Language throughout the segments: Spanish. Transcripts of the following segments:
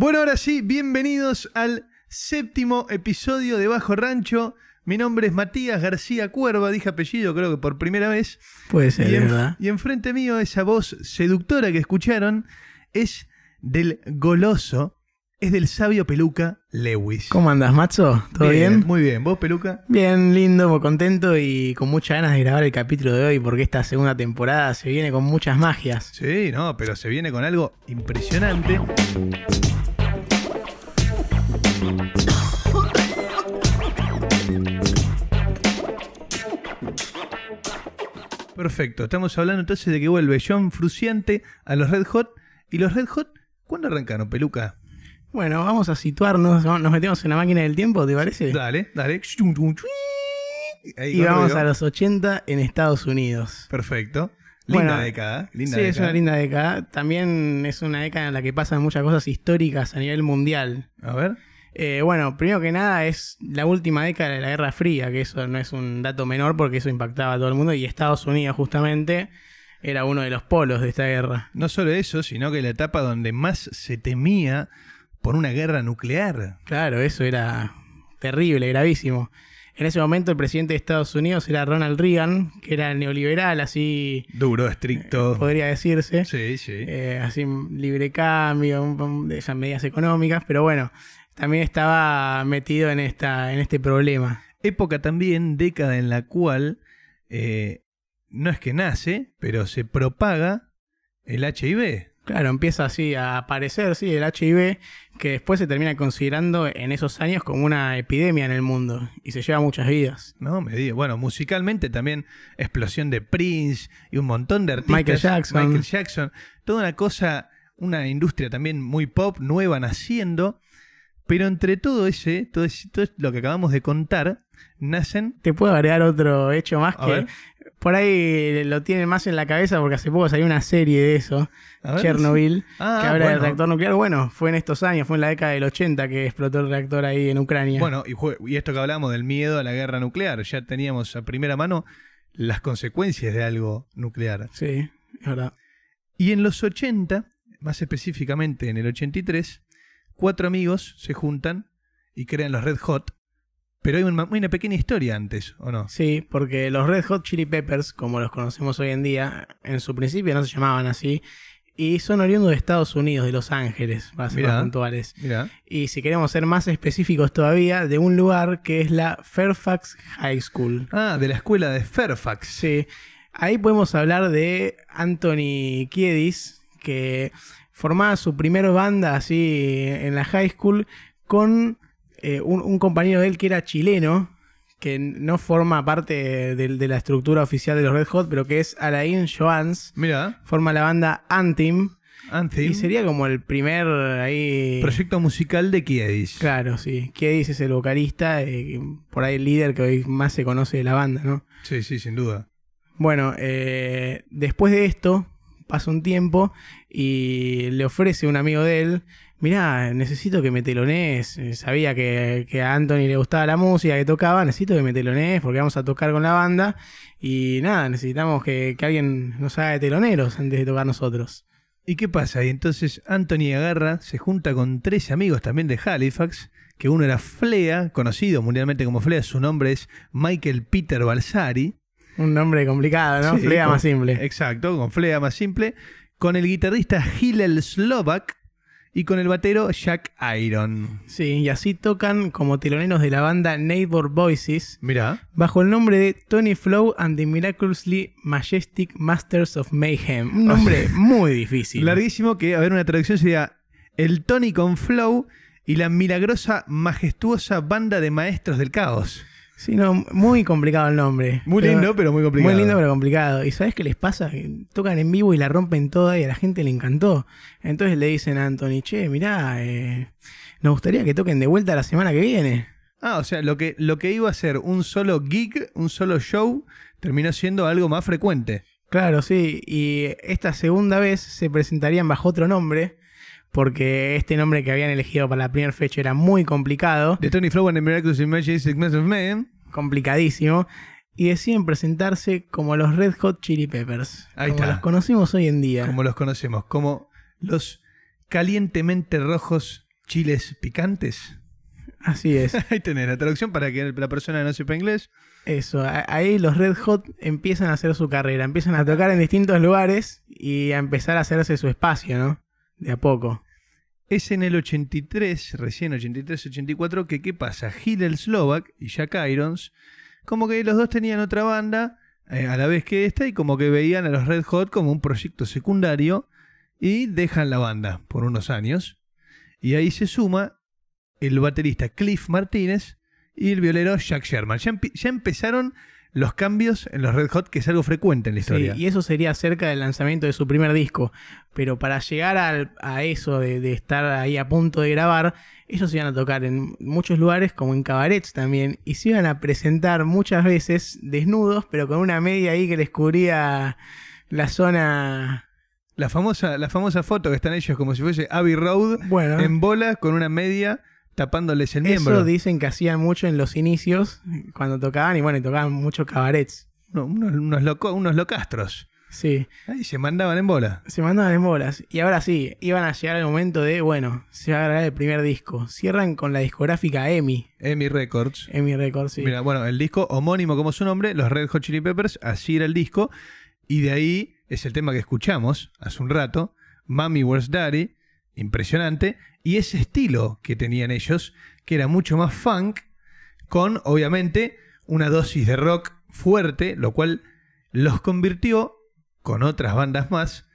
Bueno, ahora sí, bienvenidos al séptimo episodio de Bajo Rancho. Mi nombre es Matías García Cuerva, dije apellido creo que por primera vez. Puede ser, ¿verdad? Y enfrente mío esa voz seductora que escucharon es del goloso, es del sabio Peluca Lewis. ¿Cómo andas, Macho? ¿Todo bien, Muy bien. ¿Vos, Peluca? Bien, lindo, muy contento y con muchas ganas de grabar el capítulo de hoy porque esta segunda temporada se viene con muchas magias. Sí, no, pero se viene con algo impresionante. Perfecto, estamos hablando entonces de que vuelve John Fruciante a los Red Hot. ¿Y los Red Hot cuándo arrancaron, Peluca? Bueno, vamos a situarnos, nos metemos en la máquina del tiempo, ¿te parece? Dale, dale. y vamos a los 80 en Estados Unidos. Perfecto. Linda década. ¿eh? sí, es una linda década. También es una década en la que pasan muchas cosas históricas a nivel mundial. A ver. Eh, bueno, primero que nada es la última década de la Guerra Fría, que eso no es un dato menor porque eso impactaba a todo el mundo y Estados Unidos justamente era uno de los polos de esta guerra. No solo eso, sino que la etapa donde más se temía por una guerra nuclear. Claro, eso era terrible, gravísimo. En ese momento el presidente de Estados Unidos era Ronald Reagan, que era neoliberal, así... Duro, estricto. Eh, podría decirse. Sí, sí. Eh, así libre cambio, esas medidas económicas, pero bueno, también estaba metido en, esta, en este problema. Época también, década en la cual eh, no es que nace, pero se propaga el HIV. Claro, empieza así a aparecer, sí, el HIV, que después se termina considerando en esos años como una epidemia en el mundo y se lleva muchas vidas. No, me digo. Bueno, musicalmente también explosión de Prince y un montón de artistas. Michael Jackson. Michael Jackson. Toda una cosa, una industria también muy pop, nueva, naciendo pero entre todo ese, todo, lo que acabamos de contar, nacen. Te puedo agregar otro hecho más que por ahí lo tiene más en la cabeza porque hace poco salió una serie de eso, Chernobyl, ah, que habla del reactor nuclear. Bueno, fue en estos años, fue en la década del 80 que explotó el reactor ahí en Ucrania. Bueno, y, esto que hablamos del miedo a la guerra nuclear, ya teníamos a primera mano las consecuencias de algo nuclear. Sí, es verdad. Y en los 80, más específicamente en el 83, cuatro amigos se juntan y crean los Red Hot. Pero hay una, pequeña historia antes, ¿o no? Sí, porque los Red Hot Chili Peppers, como los conocemos hoy en día, en su principio no se llamaban así. Y son oriundos de Estados Unidos, de Los Ángeles, para ser puntuales. Y si queremos ser más específicos todavía, de un lugar que es la Fairfax High School. Ah, de la escuela de Fairfax. Sí. Ahí podemos hablar de Anthony Kiedis, que formaba su primera banda así en la high school con eh, un, compañero de él que era chileno, que no forma parte de, la estructura oficial de los Red Hot, pero que es Alain Johans Mira. Forma la banda Antim. Antim. Y sería como el primer ahí. Proyecto musical de Kiedis. Claro, sí. Kiedis es el vocalista, eh, por ahí el líder que hoy más se conoce de la banda, ¿no? Sí, sí, sin duda. Bueno, eh, después de esto, pasa un tiempo y le ofrece un amigo de él, mirá, necesito que me telonees, sabía que, a Anthony le gustaba la música que tocaba, necesito que me telonees porque vamos a tocar con la banda y nada, necesitamos que, que alguien nos haga de teloneros antes de tocar nosotros. ¿Y qué pasa? Y entonces Anthony agarra, se junta con tres amigos también de Halifax, que uno era Flea, conocido mundialmente como Flea, su nombre es Michael Peter Balsari, un nombre complicado, ¿no? Flea más simple. Exacto, con Flea más simple. Con el guitarrista Hillel Slovak y con el batero Jack Iron. Sí, y así tocan como teloneros de la banda Neighbor Voices. Mira. Bajo el nombre de Tony Flow and the Miraculously Majestic Masters of Mayhem. Un nombre muy difícil. Larguísimo que, a ver, una traducción sería El Tony con Flow y la milagrosa, majestuosa banda de maestros del caos. Sí, no, muy complicado el nombre. Muy lindo, pero muy complicado. Muy lindo, pero complicado. ¿Y sabes qué les pasa? Tocan en vivo y la rompen toda y a la gente le encantó. Entonces le dicen a Anthony, che, mirá, eh, nos gustaría que toquen de vuelta la semana que viene. Ah, o sea, lo que, lo que iba a ser un solo gig, un solo show, terminó siendo algo más frecuente. Claro, sí. Y esta segunda vez se presentarían bajo otro nombre porque este nombre que habían elegido para la primera fecha era muy complicado. De Tony Flow en Miraculous in of Complicadísimo. Y deciden presentarse como los Red Hot Chili Peppers. Ahí como los conocemos hoy en día. Como los conocemos, como los calientemente rojos chiles picantes. Así es. Ahí tenés la traducción para que la persona no sepa inglés. Eso, ahí los Red Hot empiezan a hacer su carrera, empiezan a tocar en distintos lugares y a empezar a hacerse su espacio, ¿no? De a poco. Es en el 83, recién 83-84, que qué pasa? Hillel Slovak y Jack Irons, como que los dos tenían otra banda eh, a la vez que esta y como que veían a los Red Hot como un proyecto secundario y dejan la banda por unos años. Y ahí se suma el baterista Cliff Martínez y el violero Jack Sherman. ya empezaron los cambios en los Red Hot, que es algo frecuente en la historia. Sí, y eso sería cerca del lanzamiento de su primer disco. Pero para llegar a eso de, estar ahí a punto de grabar, ellos iban a tocar en muchos lugares, como en cabarets también, y se iban a presentar muchas veces desnudos, pero con una media ahí que les cubría la zona. La famosa, la famosa foto que están ellos como si fuese Abbey Road en bola con una media tapándoles el miembro. Eso dicen que hacían mucho en los inicios, cuando tocaban, y bueno, y tocaban mucho cabarets. unos, unos locastros. Sí. Ahí se mandaban en bola. Se mandaban en bolas. Y ahora sí, iban a llegar al momento de, bueno, se va a grabar el primer disco. Cierran con la discográfica EMI. EMI Records. EMI Records, sí. Mira, bueno, el disco homónimo como su nombre, los Red Hot Chili Peppers, así era el disco. Y de ahí es el tema que escuchamos hace un rato, Mommy Where's Daddy, impresionante, y ese estilo que tenían ellos, que era mucho más funk, con obviamente una dosis de rock fuerte, lo cual los convirtió, con otras bandas más,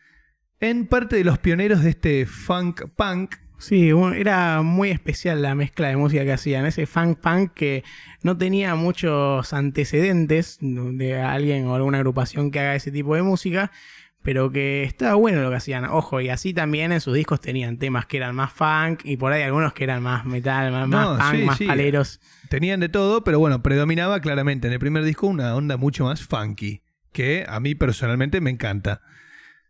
en parte de los pioneros de este funk punk. Sí, era muy especial la mezcla de música que hacían, ese funk punk que no tenía muchos antecedentes de alguien o alguna agrupación que haga ese tipo de música pero que estaba bueno lo que hacían. Ojo, y así también en sus discos tenían temas que eran más funk y por ahí algunos que eran más metal, más, más más paleros. Tenían de todo, pero bueno, predominaba claramente en el primer disco una onda mucho más funky, que a mí personalmente me encanta.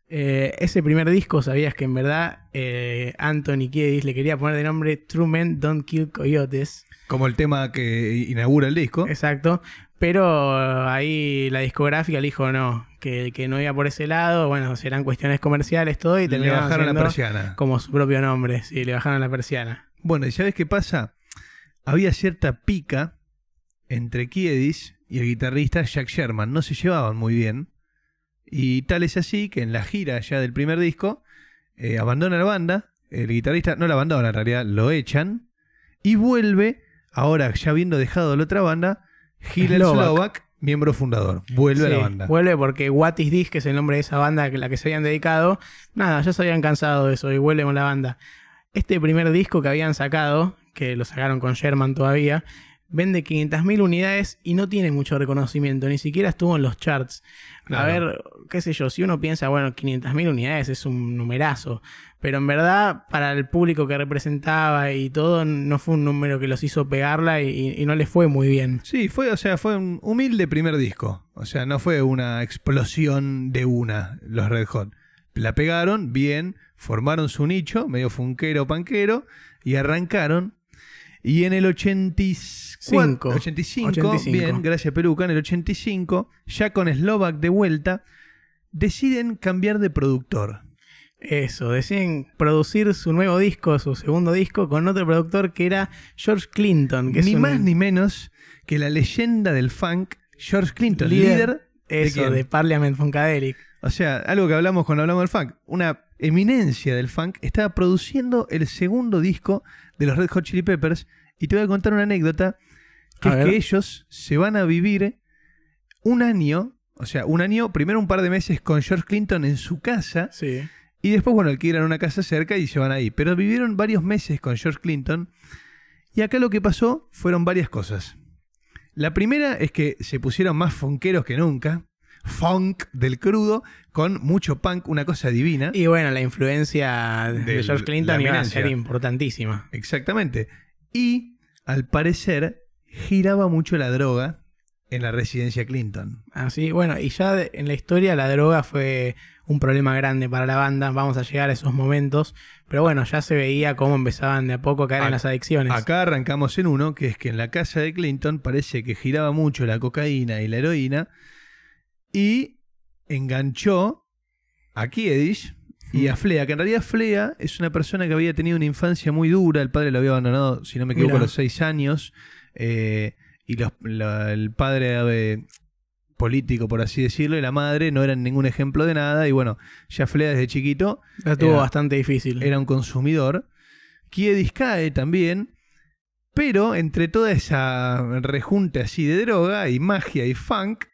Eh, ese primer disco, sabías que en verdad eh, Anthony Kiedis le quería poner de nombre Truman Don't Kill Coyotes. Como el tema que inaugura el disco. Exacto. Pero ahí la discográfica le dijo no, que, no iba por ese lado, bueno, serán cuestiones comerciales, todo, y le bajaron la persiana. como su propio nombre, sí, le bajaron la persiana. Bueno, ¿y sabes qué pasa? Había cierta pica entre Kiedis y el guitarrista Jack Sherman, no se llevaban muy bien, y tal es así que en la gira ya del primer disco, eh, abandona la banda, el guitarrista no la abandona en realidad, lo echan, y vuelve Ahora, ya habiendo dejado la otra banda, Hillel Slovak. miembro fundador, vuelve a la banda. Vuelve porque What is This, que es el nombre de esa banda a la que se habían dedicado, nada, ya se habían cansado de eso y vuelve con la banda. Este primer disco que habían sacado, que lo sacaron con Sherman todavía, vende 500.000 unidades y no tiene mucho reconocimiento, ni siquiera estuvo en los charts. A ver, qué sé yo, si uno piensa, bueno, 500.000 unidades es un numerazo, pero en verdad para el público que representaba y todo, no fue un número que los hizo pegarla y, no les fue muy bien. Sí, fue, o sea, fue un humilde primer disco, o sea, no fue una explosión de una, los Red Hot. La pegaron bien, formaron su nicho, medio funquero, panquero, y arrancaron y en el 85, 85, bien, gracias Peluca, en el 85, ya con Slovak de vuelta, deciden cambiar de productor. Eso, deciden producir su nuevo disco, su segundo disco, con otro productor que era George Clinton. Que ni más ni menos que la leyenda del funk, George Clinton, líder, líder ¿de, de Parliament Funkadelic. O sea, algo que hablamos cuando hablamos del funk, una eminencia del funk, estaba produciendo el segundo disco de los Red Hot Chili Peppers. Y te voy a contar una anécdota, que es que ellos se van a vivir un año, o sea, un año, primero un par de meses con George Clinton en su casa. Y después, bueno, alquilan una casa cerca y se van ahí. Pero vivieron varios meses con George Clinton. Y acá lo que pasó fueron varias cosas. La primera es que se pusieron más fonqueros que nunca funk del crudo con mucho punk, una cosa divina. Y bueno, la influencia de, George Clinton iba a ser importantísima. Exactamente. Y al parecer giraba mucho la droga en la residencia Clinton. Así, ah, bueno, y ya en la historia la droga fue un problema grande para la banda, vamos a llegar a esos momentos, pero bueno, ya se veía cómo empezaban de a poco a caer en las adicciones. Acá arrancamos en uno, que es que en la casa de Clinton parece que giraba mucho la cocaína y la heroína, y enganchó a Kiedis y a mm. Flea, que en realidad Flea es una persona que había tenido una infancia muy dura, el padre lo había abandonado, si no me equivoco, a los seis años, eh, y el padre eh, político, por así decirlo, y la madre no eran ningún ejemplo de nada, y bueno, ya Flea desde chiquito... La tuvo bastante difícil. Era un consumidor. Kiedis cae también, pero entre toda esa rejunta así de droga y magia y funk,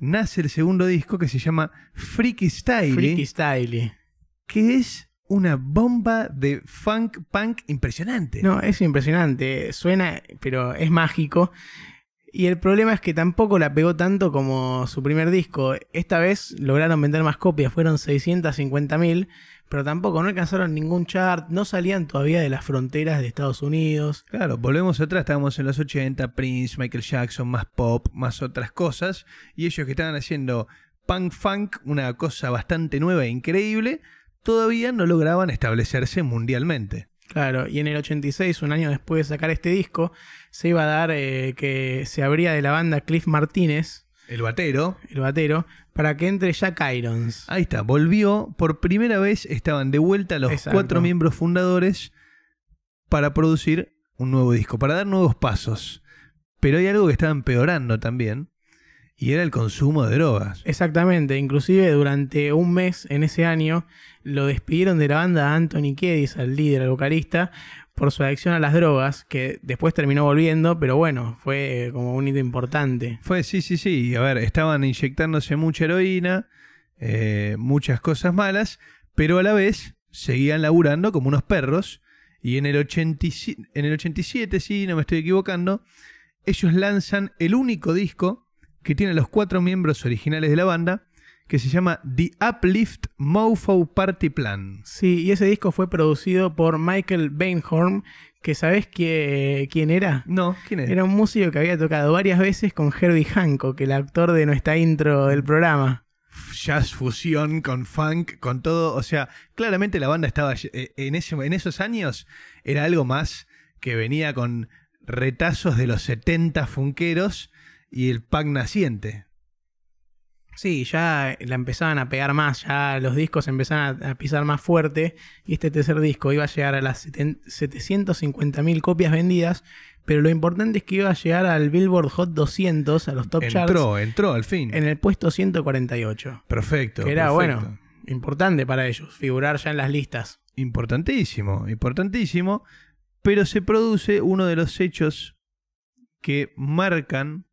nace el segundo disco que se llama Freaky Style. Freaky Style. Que es una bomba de funk punk impresionante. No, es impresionante. Suena, pero es mágico. Y el problema es que tampoco la pegó tanto como su primer disco. Esta vez lograron vender más copias, fueron 650.000, pero tampoco no alcanzaron ningún chart, no salían todavía de las fronteras de Estados Unidos. Claro, volvemos atrás, estábamos en los 80, Prince, Michael Jackson, más pop, más otras cosas, y ellos que estaban haciendo punk funk, una cosa bastante nueva e increíble, todavía no lograban establecerse mundialmente. Claro, y en el 86, un año después de sacar este disco, se iba a dar eh, que se abría de la banda Cliff Martínez. El batero. El batero, para que entre Jack Irons. Ahí está, volvió. Por primera vez estaban de vuelta los cuatro miembros fundadores para producir un nuevo disco, para dar nuevos pasos. Pero hay algo que estaba empeorando también, y era el consumo de drogas. Exactamente, inclusive durante un mes en ese año lo despidieron de la banda Anthony Kiedis, al líder, al vocalista, por su adicción a las drogas, que después terminó volviendo, pero bueno, fue eh, como un hito importante. Fue, sí, sí, sí. A ver, estaban inyectándose mucha heroína, eh, muchas cosas malas, pero a la vez seguían laburando como unos perros. Y en el, 87, en sí, no me estoy equivocando, ellos lanzan el único disco que tiene los cuatro miembros originales de la banda, que se llama The Uplift Mofo Party Plan. Sí, y ese disco fue producido por Michael Bainhorn, que sabes quién era? No, ¿quién era? Era un músico que había tocado varias veces con Herbie Hancock, el actor de nuestra intro del programa. Jazz fusión con funk, con todo, o sea, claramente la banda estaba eh, en, ese, en esos años era algo más que venía con retazos de los 70 funqueros y el punk naciente. Sí, ya la empezaban a pegar más, ya los discos empezaban a, pisar más fuerte y este tercer disco iba a llegar a las 750.000 copias vendidas, pero lo importante es que iba a llegar al Billboard Hot 200, a los top charts. Entró, entró al fin. En el puesto 148. Perfecto. Que era bueno, importante para ellos, figurar ya en las listas. Importantísimo, importantísimo, pero se produce uno de los hechos que marcan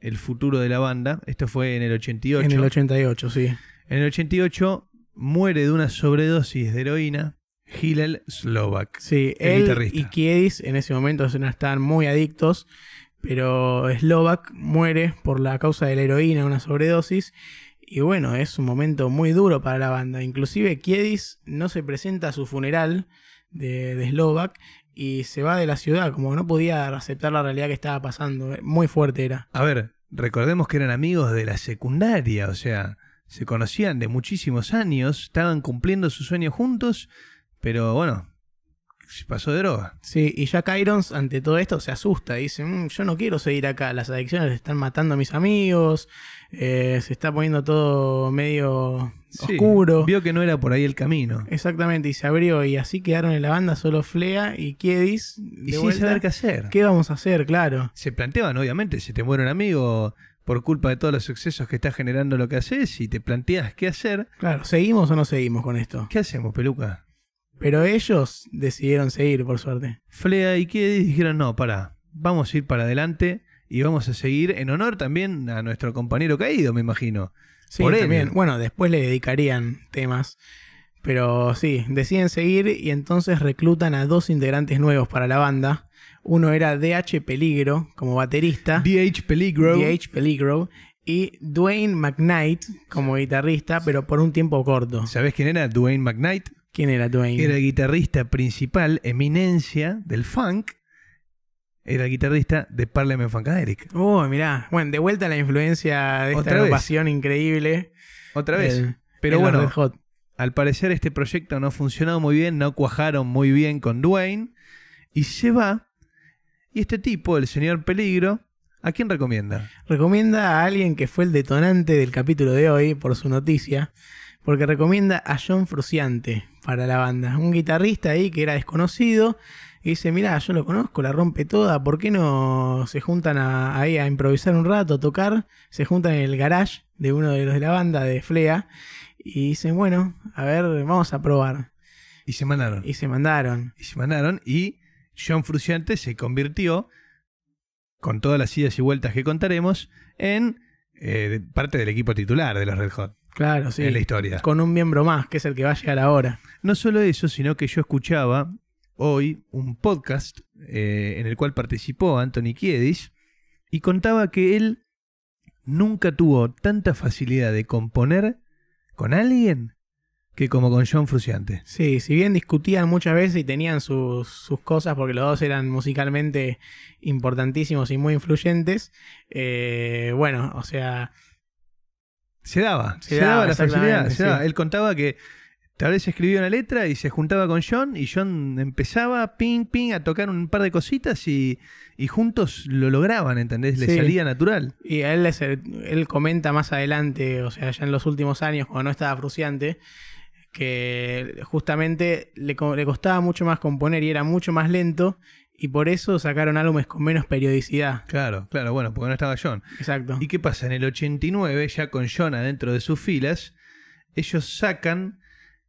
el futuro de la banda. Esto fue en el 88. En el 88, sí. En el 88 muere de una sobredosis de heroína Hillel Slovak. Sí, él y Kiedis en ese momento no estaban muy adictos, pero Slovak muere por la causa de la heroína, una sobredosis. Y bueno, es un momento muy duro para la banda. Inclusive Kiedis no se presenta a su funeral de, de Slovak y se va de la ciudad, como no podía aceptar la realidad que estaba pasando. Eh, muy fuerte era. A ver, recordemos que eran amigos de la secundaria, o sea, se conocían de muchísimos años, estaban cumpliendo su sueño juntos, pero bueno, pasó de droga. Sí, y ya Irons ante todo esto se asusta. Dice, mm, yo no quiero seguir acá. Las adicciones están matando a mis amigos. Eh, se está poniendo todo medio oscuro. Vio que no era por ahí el camino. Exactamente, y se abrió. Y así quedaron en la banda solo Flea y Kiedis. Y sin saber qué hacer. ¿Qué vamos a hacer? Claro. Se planteaban, obviamente, si te muere un amigo por culpa de todos los excesos que está generando lo que haces y te planteas qué hacer. Claro, ¿seguimos o no seguimos con esto? ¿Qué hacemos, peluca? Pero ellos decidieron seguir, por suerte. Flea y Kiedis dijeron, no, para, vamos a ir para adelante y vamos a seguir en honor también a nuestro compañero caído, me imagino. Sí, también. Bueno, después le dedicarían temas. Pero sí, deciden seguir y entonces reclutan a dos integrantes nuevos para la banda. Uno era DH Peligro como baterista. DH Peligro. DH Peligro. Y Dwayne McKnight como guitarrista, pero por un tiempo corto. ¿Sabés quién era Dwayne McKnight? ¿Quién era Dwayne? Era el guitarrista principal, eminencia del funk. Era el guitarrista de Parliament Funkadelic. Oh, mirá. Bueno, de vuelta la influencia de esta agrupación increíble. Otra vez. Pero bueno, al parecer este proyecto no ha funcionado muy bien, no cuajaron muy bien con Dwayne. Y se va. Y este tipo, el señor Peligro, ¿a quién recomienda? Recomienda a alguien que fue el detonante del capítulo de hoy por su noticia porque recomienda a John Fruciante para la banda, un guitarrista ahí que era desconocido. Y dice, mira, yo lo conozco, la rompe toda, ¿por qué no se juntan ahí a improvisar un rato, a tocar? Se juntan en el garage de uno de los de la banda, de Flea, y dicen, bueno, a ver, vamos a probar. Y se mandaron. Y se mandaron. Y se mandaron, y John Fruciante se convirtió, con todas las idas y vueltas que contaremos, en eh, parte del equipo titular de los Red Hot. Claro, sí. En la historia. Con un miembro más, que es el que va a llegar ahora. No solo eso, sino que yo escuchaba hoy un podcast eh, en el cual participó Anthony Kiedis y contaba que él nunca tuvo tanta facilidad de componer con alguien que como con John Fruciante. Sí, si bien discutían muchas veces y tenían sus, sus cosas porque los dos eran musicalmente importantísimos y muy influyentes, eh, bueno, o sea, se daba, se, daba, la facilidad. Se Él contaba que tal vez escribía una letra y se juntaba con John y John empezaba ping, ping a tocar un par de cositas y, juntos lo lograban, ¿entendés? Le salía natural. Y a él, él comenta más adelante, o sea, ya en los últimos años, cuando no estaba fruciante, que justamente le, le costaba mucho más componer y era mucho más lento y por eso sacaron álbumes con menos periodicidad. Claro, claro, bueno, porque no estaba John. Exacto. ¿Y qué pasa? En el 89, ya con John adentro de sus filas, ellos sacan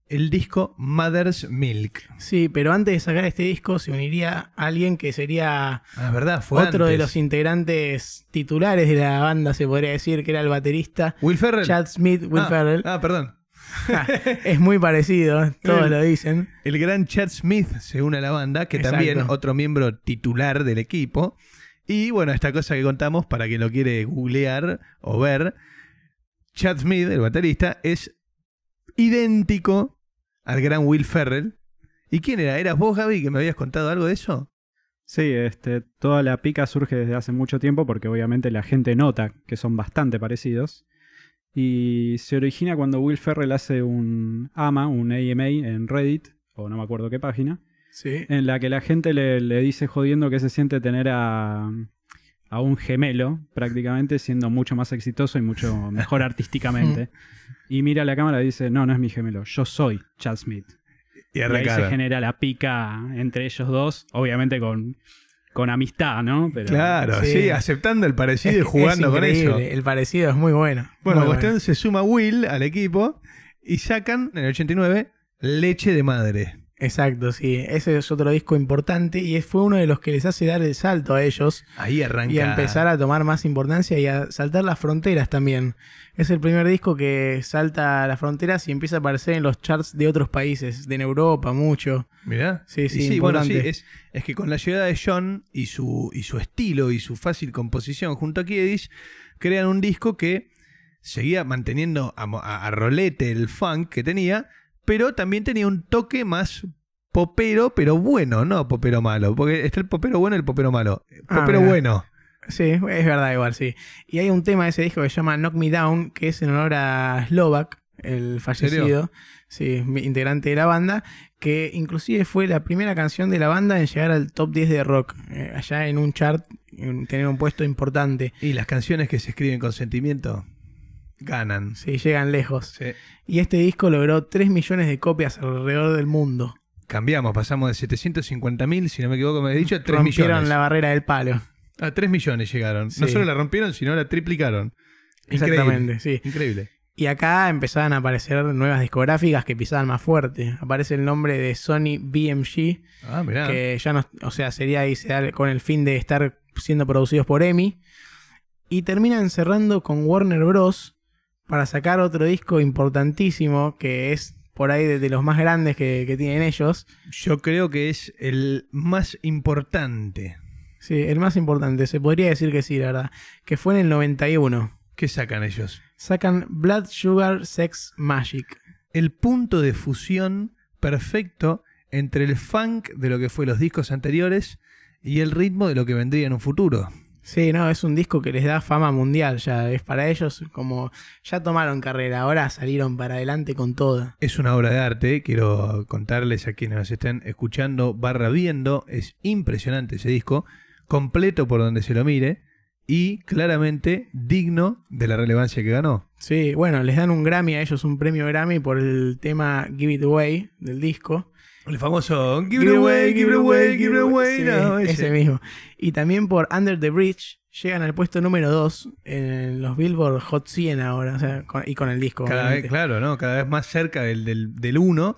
el disco Mother's Milk. Sí, pero antes de sacar este disco se uniría alguien que sería la ah, verdad, fue otro de los integrantes titulares de la banda, se podría decir, que era el baterista Will Ferrell. Chad Smith, Will ah, Ferrell. Ah, perdón. es muy parecido, todos lo dicen. El gran Chad Smith se une a la banda, que también otro miembro titular del equipo. Y bueno, esta cosa que contamos, para quien lo quiere googlear o ver, Chad Smith, el baterista, es idéntico al gran Will Ferrell. ¿Y quién era? ¿Eras vos, Gaby, que me habías contado algo de eso? Sí, este, toda la pica surge desde hace mucho tiempo porque obviamente la gente nota que son bastante parecidos. Y se origina cuando Will Ferrell hace un AMA, un AMA en Reddit, o no me acuerdo qué página, sí. en la que la gente le, dice jodiendo que se siente tener a, a un gemelo, prácticamente siendo mucho más exitoso y mucho mejor artísticamente. y mira a la cámara y dice, no, no es mi gemelo, yo soy Chad Smith. Y, y ahí se genera la pica entre ellos dos, obviamente con con amistad, ¿no? claro, sí. aceptando el parecido y jugando con eso. El parecido es muy bueno. Bueno, se suma Will al equipo y sacan en el 89 leche de madre. Exacto, sí. Ese es otro disco importante y fue uno de los que les hace dar el salto a ellos. Ahí Y empezar a tomar más importancia y a saltar las fronteras también. Es el primer disco que salta las fronteras y empieza a aparecer en los charts de otros países, de en Europa mucho. Mirá. Sí, sí, sí bueno, sí. Es, que con la llegada de John y su, y su estilo y su fácil composición junto a Kiedis, crean un disco que seguía manteniendo a, a, a rolete el funk que tenía pero también tenía un toque más popero, pero bueno, no popero malo, porque está el popero bueno y el popero malo. Ah, popero bueno. Sí, es verdad, igual, sí. Y hay un tema de ese disco que se llama Knock Me Down, que es en honor a Slovak, el fallecido, sí, integrante de la banda, que inclusive fue la primera canción de la banda en llegar al top 10 de rock, eh, allá en un chart, en tener un puesto importante. Y las canciones que se escriben con sentimiento. Ganan. Sí, llegan lejos. Y este disco logró 3 millones de copias alrededor del mundo. Cambiamos, pasamos de 750 mil, si no me equivoco, me he dicho, a 3 millones. Rompieron la barrera del palo. A 3 millones llegaron. No solo la rompieron, sino la triplicaron. Exactamente, sí. Increíble. Y acá empezaban a aparecer nuevas discográficas que pisaban más fuerte. Aparece el nombre de Sony BMG, ah, mirá. que ya no, o sea, sería ahí, con el fin de estar siendo producidos por EMI. Y terminan cerrando con Warner Bros., para sacar otro disco importantísimo que es por ahí de, los más grandes que, que, tienen ellos. Yo creo que es el más importante. Sí, el más importante, se podría decir que sí, la verdad. Que fue en el 91. ¿Qué sacan ellos? Sacan Blood Sugar Sex Magic. El punto de fusión perfecto entre el funk de lo que fue los discos anteriores y el ritmo de lo que vendría en un futuro. Sí, no, es un disco que les da fama mundial ya. Es para ellos como ya tomaron carrera, ahora salieron para adelante con toda. Es una obra de arte, quiero contarles a quienes nos estén escuchando, barra viendo, es impresionante ese disco, completo por donde se lo mire y claramente digno de la relevancia que ganó. Sí, bueno, les dan un Grammy a ellos, un premio Grammy por el tema Give It Away del disco. El famoso Give it away, give it away, give it away. ese. mismo. Y también por Under the Bridge llegan al puesto número 2 en los Billboard Hot 100 ahora, o sea, y con el disco. Cada vez, claro, ¿no? Cada vez más cerca del 1. Del,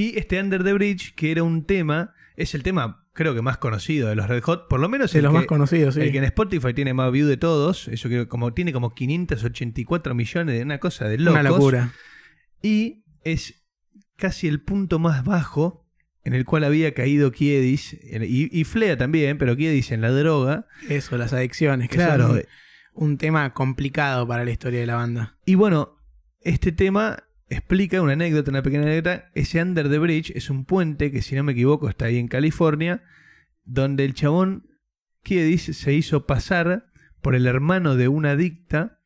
y este Under the Bridge, que era un tema, es el tema creo que más conocido de los Red Hot, por lo menos de el los que, más conocidos, el que en Spotify tiene más view de todos, eso que como tiene como 584 millones de una cosa de locos. Una locura. Y es casi el punto más bajo en el cual había caído Kiedis y, Flea también, pero Kiedis en la droga. Eso, las adicciones, claro. un, tema complicado para la historia de la banda. Y bueno, este tema explica una anécdota, una pequeña anécdota. Ese Under the Bridge es un puente que, si no me equivoco, está ahí en California, donde el chabón Kiedis se hizo pasar por el hermano de una adicta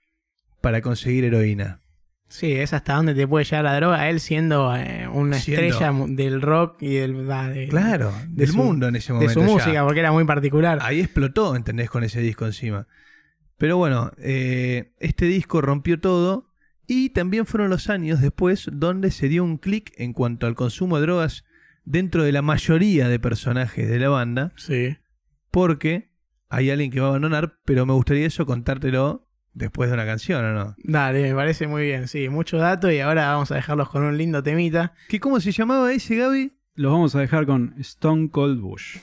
para conseguir heroína. Sí, es hasta donde te puede llegar la droga, él siendo eh, una estrella del rock y del... claro, del mundo en ese momento. De su música, porque era muy particular. Ahí explotó, ¿entendés? Con ese disco encima. Pero bueno, eh, este disco rompió todo y también fueron los años después donde se dio un clic en cuanto al consumo de drogas dentro de la mayoría de personajes de la banda. Sí. Porque hay alguien que va a abandonar, pero me gustaría eso contártelo después de una canción, ¿o no? Dale, me parece muy bien, sí, mucho dato y ahora vamos a dejarlos con un lindo temita. ¿Qué, ¿Cómo se llamaba ese, Gaby? Los vamos a dejar con Stone Cold Bush.